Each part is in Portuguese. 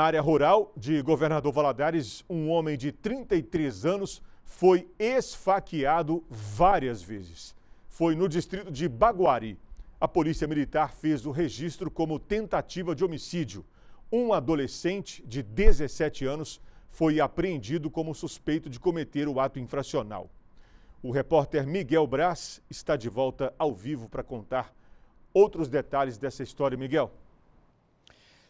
Na área rural de Governador Valadares, um homem de 33 anos foi esfaqueado várias vezes. Foi no distrito de Baguari. A Polícia Militar fez o registro como tentativa de homicídio. Um adolescente de 17 anos foi apreendido como suspeito de cometer o ato infracional. O repórter Miguel Braz está de volta ao vivo para contar outros detalhes dessa história. Miguel.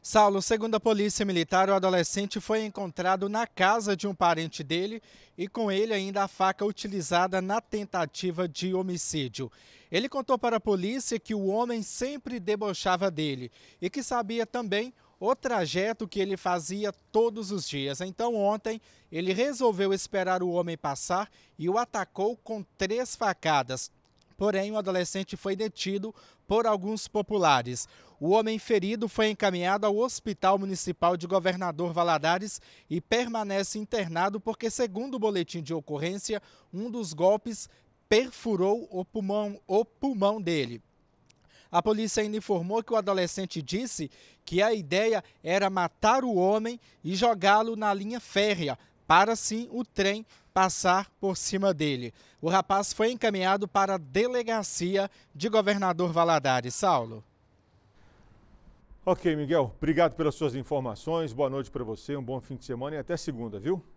Saulo, segundo a polícia militar, o adolescente foi encontrado na casa de um parente dele e com ele ainda a faca utilizada na tentativa de homicídio. Ele contou para a polícia que o homem sempre debochava dele e que sabia também o trajeto que ele fazia todos os dias. Então, ontem, ele resolveu esperar o homem passar e o atacou com três facadas porém o adolescente foi detido por alguns populares. O homem ferido foi encaminhado ao Hospital Municipal de Governador Valadares e permanece internado porque, segundo o boletim de ocorrência, um dos golpes perfurou o pulmão, o pulmão dele. A polícia ainda informou que o adolescente disse que a ideia era matar o homem e jogá-lo na linha férrea, para sim o trem passar por cima dele. O rapaz foi encaminhado para a delegacia de governador Valadares. Saulo. Ok, Miguel, obrigado pelas suas informações. Boa noite para você, um bom fim de semana e até segunda, viu?